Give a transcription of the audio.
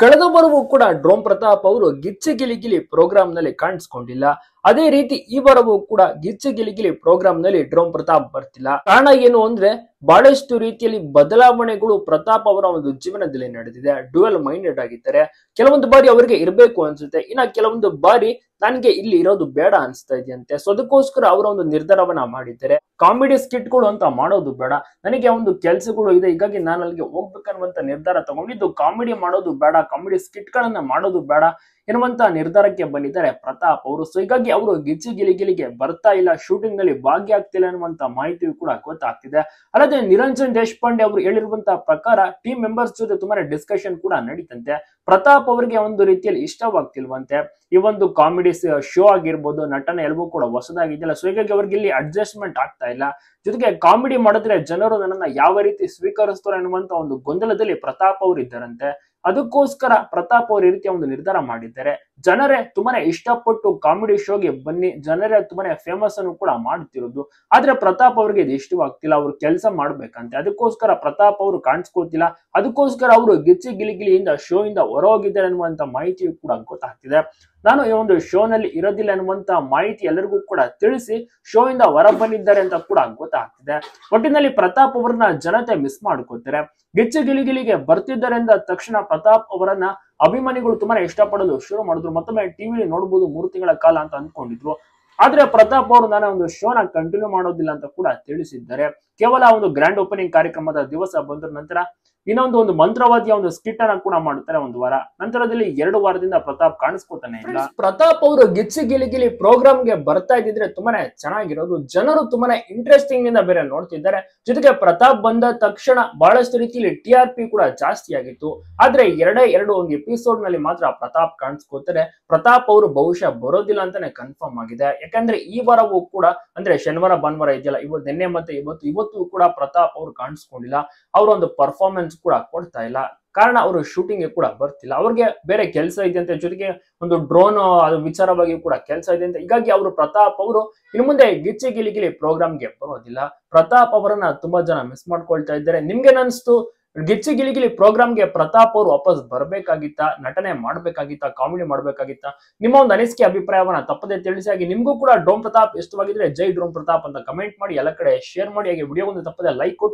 ಕಳೆದ ವಾರವೂ ಕೂಡ ಡ್ರೋಮ್ ಪ್ರತಾಪ್ ಅವರು ಗಿಚ್ಚೆ ಗಿಲಿಗಿಲಿ ಪ್ರೋಗ್ರಾಮ್ ನಲ್ಲಿ ಕಾಣಿಸ್ಕೊಂಡಿಲ್ಲ ಅದೇ ರೀತಿ ಈ ವಾರವೂ ಕೂಡ ಗಿಚ್ಚೆ ಗಿಲಿಗಿಲಿ ಪ್ರೋಗ್ರಾಂ ಪ್ರೋಗ್ರಾಮ್ ನಲ್ಲಿ ಡ್ರೋಮ್ ಪ್ರತಾಪ್ ಬರ್ತಿಲ್ಲ ಕಾರಣ ಏನು ಅಂದ್ರೆ ಬಹಳಷ್ಟು ರೀತಿಯಲ್ಲಿ ಬದಲಾವಣೆಗಳು ಪ್ರತಾಪ್ ಅವರ ಒಂದು ಜೀವನದಲ್ಲಿ ನಡೆದಿದೆ ಡ್ಯುಯಲ್ ಮೈಂಡೆಡ್ ಆಗಿದ್ದಾರೆ ಕೆಲವೊಂದು ಬಾರಿ ಅವರಿಗೆ ಇರಬೇಕು ಅನ್ಸುತ್ತೆ ಇನ್ನ ಕೆಲವೊಂದು ಬಾರಿ ನನಗೆ ಇಲ್ಲಿ ಇರೋದು ಬೇಡ ಅನಿಸ್ತಾ ಇದೆಯಂತೆ ಸೊ ಅದಕ್ಕೋಸ್ಕರ ಅವರ ಒಂದು ನಿರ್ಧಾರವನ್ನ ಮಾಡಿದ್ದಾರೆ ಕಾಮಿಡಿ ಸ್ಕಿಟ್ಗಳು ಅಂತ ಮಾಡೋದು ಬೇಡ ನನಗೆ ಒಂದು ಕೆಲಸಗಳು ಇದೆ ಹೀಗಾಗಿ ನಾನು ಅಲ್ಲಿಗೆ ಹೋಗ್ಬೇಕನ್ನುವಂತ ನಿರ್ಧಾರ ತಗೊಂಡಿದ್ದು ಕಾಮಿಡಿ ಮಾಡೋದು ಬೇಡ ಕಾಮಿಡಿ ಸ್ಕಿಟ್ ಗಳನ್ನ ಮಾಡೋದು ಬೇಡ ಎನ್ನುವಂತ ನಿರ್ಧಾರಕ್ಕೆ ಬಂದಿದ್ದಾರೆ ಪ್ರತಾಪ್ ಅವರು ಸೊ ಹೀಗಾಗಿ ಅವರು ಗಿಚ್ಚಿ ಗಿಲಿಗಿಲಿಗೆ ಬರ್ತಾ ಇಲ್ಲ ಶೂಟಿಂಗ್ ನಲ್ಲಿ ಭಾಗಿಯಾಗ್ತಿಲ್ಲ ಅನ್ನುವಂತ ಮಾಹಿತಿ ಕೂಡ ಗೊತ್ತಾಗ್ತಿದೆ ಅಲ್ಲದೆ ನಿರಂಜನ್ ದೇಶಪಾಂಡೆ ಅವರು ಹೇಳಿರುವಂತಹ ಪ್ರಕಾರ ಟೀಮ್ ಮೆಂಬರ್ಸ್ ಜೊತೆ ತುಂಬಾನೇ ಡಿಸ್ಕಷನ್ ಕೂಡ ನಡೀತಂತೆ ಪ್ರತಾಪ್ ಅವರಿಗೆ ಒಂದು ರೀತಿಯಲ್ಲಿ ಇಷ್ಟವಾಗ್ತಿಲ್ವಂತೆ ಈ ಒಂದು ಕಾಮಿಡಿ ಕಾಮಿಡಿ ಶೋ ಆಗಿರ್ಬೋದು ನಟನೆ ಎಲ್ಲವೂ ಕೂಡ ಹೊಸದಾಗಿದೆಯಲ್ಲ ಸೊ ಹೀಗಾಗಿ ಅವ್ರಿಗೆ ಇಲ್ಲಿ ಅಡ್ಜಸ್ಟ್ಮೆಂಟ್ ಆಗ್ತಾ ಇಲ್ಲ ಜೊತೆಗೆ ಕಾಮಿಡಿ ಮಾಡಿದ್ರೆ ಜನರು ನನ್ನನ್ನ ಯಾವ ರೀತಿ ಸ್ವೀಕರಿಸ್ತಾರೆ ಅನ್ನುವಂತ ಒಂದು ಗೊಂದಲದಲ್ಲಿ ಪ್ರತಾಪ್ ಅವರು ಇದ್ದಾರಂತೆ ಅದಕ್ಕೋಸ್ಕರ ಪ್ರತಾಪ್ ಅವರು ಈ ರೀತಿಯ ಒಂದು ನಿರ್ಧಾರ ಮಾಡಿದ್ದಾರೆ ಜನರೇ ತುಂಬಾನೇ ಇಷ್ಟಪಟ್ಟು ಕಾಮಿಡಿ ಶೋಗೆ ಬನ್ನಿ ಜನರೇ ತುಂಬಾನೇ ಫೇಮಸ್ ಅನ್ನು ಕೂಡ ಮಾಡ್ತಿರೋದು ಆದ್ರೆ ಪ್ರತಾಪ್ ಅವ್ರಿಗೆ ಇದು ಇಷ್ಟವಾಗ್ತಿಲ್ಲ ಅವ್ರು ಕೆಲಸ ಮಾಡ್ಬೇಕಂತೆ ಅದಕ್ಕೋಸ್ಕರ ಪ್ರತಾಪ್ ಅವರು ಕಾಣಿಸ್ಕೋತಿಲ್ಲ ಅದಕ್ಕೋಸ್ಕರ ಅವರು ಗೆಚ್ಚಿ ಗಿಲಿಗಿಲಿಯಿಂದ ಶೋ ಇಂದ ಹೊರಹೋಗಿದ್ದಾರೆ ಅನ್ನುವಂತ ಮಾಹಿತಿಯು ಕೂಡ ಗೊತ್ತಾಗ್ತಿದೆ ನಾನು ಈ ಒಂದು ಶೋನಲ್ಲಿ ಇರೋದಿಲ್ಲ ಅನ್ನುವಂತ ಮಾಹಿತಿ ಎಲ್ಲರಿಗೂ ಕೂಡ ತಿಳಿಸಿ ಶೋ ಇಂದ ಹೊರ ಬಂದಿದ್ದಾರೆ ಅಂತ ಕೂಡ ಗೊತ್ತಾಗ್ತಿದೆ ಒಟ್ಟಿನಲ್ಲಿ ಪ್ರತಾಪ್ ಅವರನ್ನ ಜನತೆ ಮಿಸ್ ಮಾಡ್ಕೋತಾರೆ ಗೆಚ್ಚಿ ಗಿಲಿಗಿಲಿಗೆ ಬರ್ತಿದ್ದಾರೆ ಅಂದ ತಕ್ಷಣ ಪ್ರತಾಪ್ ಅವರನ್ನ ಅಭಿಮಾನಿಗಳು ತುಂಬಾನೇ ಇಷ್ಟಪಡಲು ಶುರು ಮಾಡಿದ್ರು ಮತ್ತೊಮ್ಮೆ ಟಿವಿಲಿ ನೋಡಬಹುದು ಮೂರು ತಿಂಗಳ ಕಾಲ ಅಂತ ಅಂದ್ಕೊಂಡಿದ್ರು ಆದ್ರೆ ಪ್ರತಾಪ್ ಅವರು ನಾನು ಒಂದು ಶೋನ ಕಂಟಿನ್ಯೂ ಮಾಡೋದಿಲ್ಲ ಅಂತ ಕೂಡ ತಿಳಿಸಿದ್ದಾರೆ ಕೇವಲ ಒಂದು ಗ್ರ್ಯಾಂಡ್ ಓಪನಿಂಗ್ ಕಾರ್ಯಕ್ರಮದ ದಿವಸ ಬಂದ ನಂತರ ಇನ್ನೊಂದು ಒಂದು ಮಂತ್ರವಾದಿಯ ಒಂದು ಸ್ಕಿಟ್ ಅನ್ನ ಕೂಡ ಮಾಡ್ತಾರೆ ಒಂದು ವಾರ ನಂತರದಲ್ಲಿ ಎರಡು ವಾರದಿಂದ ಪ್ರತಾಪ್ ಕಾಣಿಸ್ಕೋತಾನೆ ಇಲ್ಲ ಪ್ರತಾಪ್ ಅವರು ಗಿಚ್ಚಿ ಗಿಲಿಗಿಲಿ ಪ್ರೋಗ್ರಾಮ್ ಗೆ ಬರ್ತಾ ಇದ್ದಿದ್ರೆ ತುಂಬಾನೇ ಚೆನ್ನಾಗಿರೋದು ಜನರು ತುಂಬಾನೇ ಇಂಟ್ರೆಸ್ಟಿಂಗ್ ನಿಂದ ಬೇರೆ ನೋಡ್ತಿದ್ದಾರೆ ಜೊತೆಗೆ ಪ್ರತಾಪ್ ಬಂದ ತಕ್ಷಣ ಬಹಳಷ್ಟು ರೀತಿಯಲ್ಲಿ ಟಿ ಆರ್ ಪಿ ಕೂಡ ಜಾಸ್ತಿ ಆಗಿತ್ತು ಆದ್ರೆ ಎರಡೇ ಎರಡು ಒಂದು ಎಪಿಸೋಡ್ ನಲ್ಲಿ ಮಾತ್ರ ಪ್ರತಾಪ್ ಕಾಣಿಸ್ಕೋತಾರೆ ಪ್ರತಾಪ್ ಅವರು ಬಹುಶಃ ಬರೋದಿಲ್ಲ ಅಂತಾನೆ ಕನ್ಫರ್ಮ್ ಆಗಿದೆ ಯಾಕಂದ್ರೆ ಈ ವಾರವೂ ಕೂಡ ಅಂದ್ರೆ ಶನಿವಾರ ಭಾನುವಾರ ಇದೆಯಲ್ಲ ಇವತ್ತು ನಿನ್ನೆ ಮತ್ತೆ ಇವತ್ತು ಇವತ್ತು ಕೂಡ ಪ್ರತಾಪ್ ಅವರು ಕಾಣಿಸ್ಕೊಂಡಿಲ್ಲ ಅವ್ರ ಒಂದು ಪರ್ಫಾರ್ಮೆನ್ಸ್ ಕೂಡ ಕೊಡ್ತಾ ಇಲ್ಲ ಕಾರಣ ಅವರು ಶೂಟಿಂಗ್ ಕೂಡ ಬರ್ತಿಲ್ಲ ಅವ್ರಿಗೆ ಬೇರೆ ಕೆಲಸ ಇದೆ ಅಂತ ಜೊತೆಗೆ ಒಂದು ಡ್ರೋನ್ ವಿಚಾರವಾಗಿ ಕೂಡ ಕೆಲಸ ಇದೆ ಅಂತ ಹೀಗಾಗಿ ಅವರು ಪ್ರತಾಪ್ ಅವರು ಇನ್ನು ಮುಂದೆ ಗಿಚ್ಚಿ ಗಿಲಿ ಗಿಲಿ ಪ್ರೋಗ್ರಾಮ್ಗೆ ಬರೋದಿಲ್ಲ ಪ್ರತಾಪ್ ಅವರನ್ನ ತುಂಬಾ ಜನ ಮಿಸ್ ಮಾಡ್ಕೊಳ್ತಾ ಇದ್ದಾರೆ ಅನ್ನಿಸ್ತು ಗಿಚ್ಚಿ ಗಿಲಿ ಗಿಲಿ ಪ್ರೋಗ್ರಾಮ್ಗೆ ಪ್ರತಾಪ್ ಅವರು ವಾಪಸ್ ಬರ್ಬೇಕಾಗಿತ್ತಾ ನಟನೆ ಮಾಡ್ಬೇಕಾಗಿತ್ತಾ ಕಾಮಿಡಿ ಮಾಡ್ಬೇಕಾಗಿತ್ತಾ ನಿಮ್ಮ ಒಂದು ಅನಿಸಿಕೆ ಅಭಿಪ್ರಾಯವನ್ನ ತಪ್ಪದೆ ತಿಳಿಸಿ ಹಾಗೆ ನಿಮಗೂ ಕೂಡ ಡ್ರೋಮ್ ಪ್ರತಾಪ್ ಇಷ್ಟವಾಗಿದ್ರೆ ಜೈ ಡೋಮ್ ಪ್ರತಾಪ್ ಅಂತ ಕಮೆಂಟ್ ಮಾಡಿ ಎಲ್ಲ ಕಡೆ ಶೇರ್ ಮಾಡಿ ಹಾಗೆ ವಿಡಿಯೋ ಒಂದು ತಪ್ಪದೆ ಲೈಕ್ ಕೊಟ್ಟು